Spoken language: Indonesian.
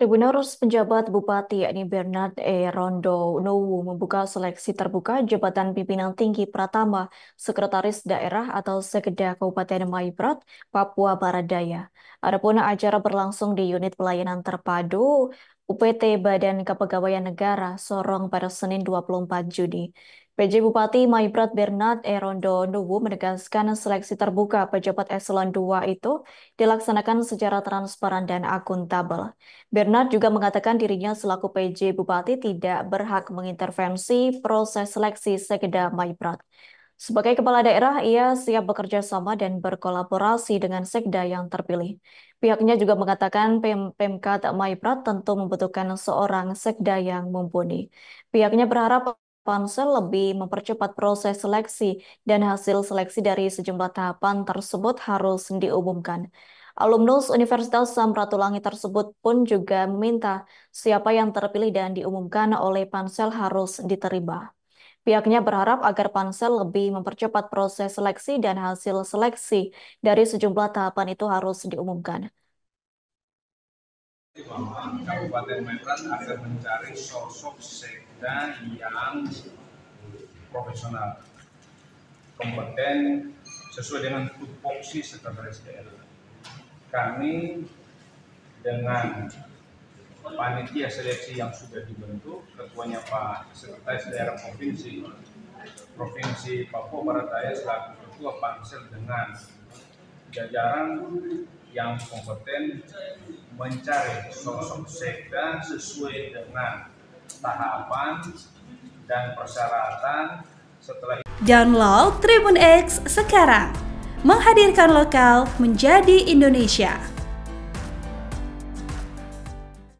Tribunurus penjabat Bupati yakni Bernard E. Rondo Nowu membuka seleksi terbuka Jabatan Pimpinan Tinggi Pratama Sekretaris Daerah atau Sekda Kabupaten Maibrat, Papua Barat Daya. Adapun acara berlangsung di Unit Pelayanan Terpadu UPT Badan Kepegawaian Negara sorong pada Senin 24 Juni. PJ Bupati Maibrat Bernard Erondo Nuwu menegaskan seleksi terbuka pejabat eselon 2 itu dilaksanakan secara transparan dan akuntabel. Bernard juga mengatakan dirinya selaku PJ Bupati tidak berhak mengintervensi proses seleksi sekda Maibrat. Sebagai kepala daerah, ia siap bekerja sama dan berkolaborasi dengan sekda yang terpilih. Pihaknya juga mengatakan Pem Pemkat Maiprat tentu membutuhkan seorang sekda yang mumpuni. Pihaknya berharap pansel lebih mempercepat proses seleksi dan hasil seleksi dari sejumlah tahapan tersebut harus diumumkan. Alumnus Universitas Samratulangi tersebut pun juga meminta siapa yang terpilih dan diumumkan oleh pansel harus diterima. Pihaknya berharap agar pansel lebih mempercepat proses seleksi dan hasil seleksi dari sejumlah tahapan itu harus diumumkan. Kabupaten Medan agar mencari sosok sekda yang profesional, kompeten, sesuai dengan tupoksi sekretaris daerah. Kami dengan panitia seleksi yang sudah dibentuk, ketuanya Pak Sekretaris Daerah Provinsi Provinsi Papua Barat Daya selaku ketua pansel dengan jajaran yang kompeten mencari sosok sekda sesuai dengan tahapan dan persyaratan setelah Download Tribun X sekarang menghadirkan lokal menjadi Indonesia.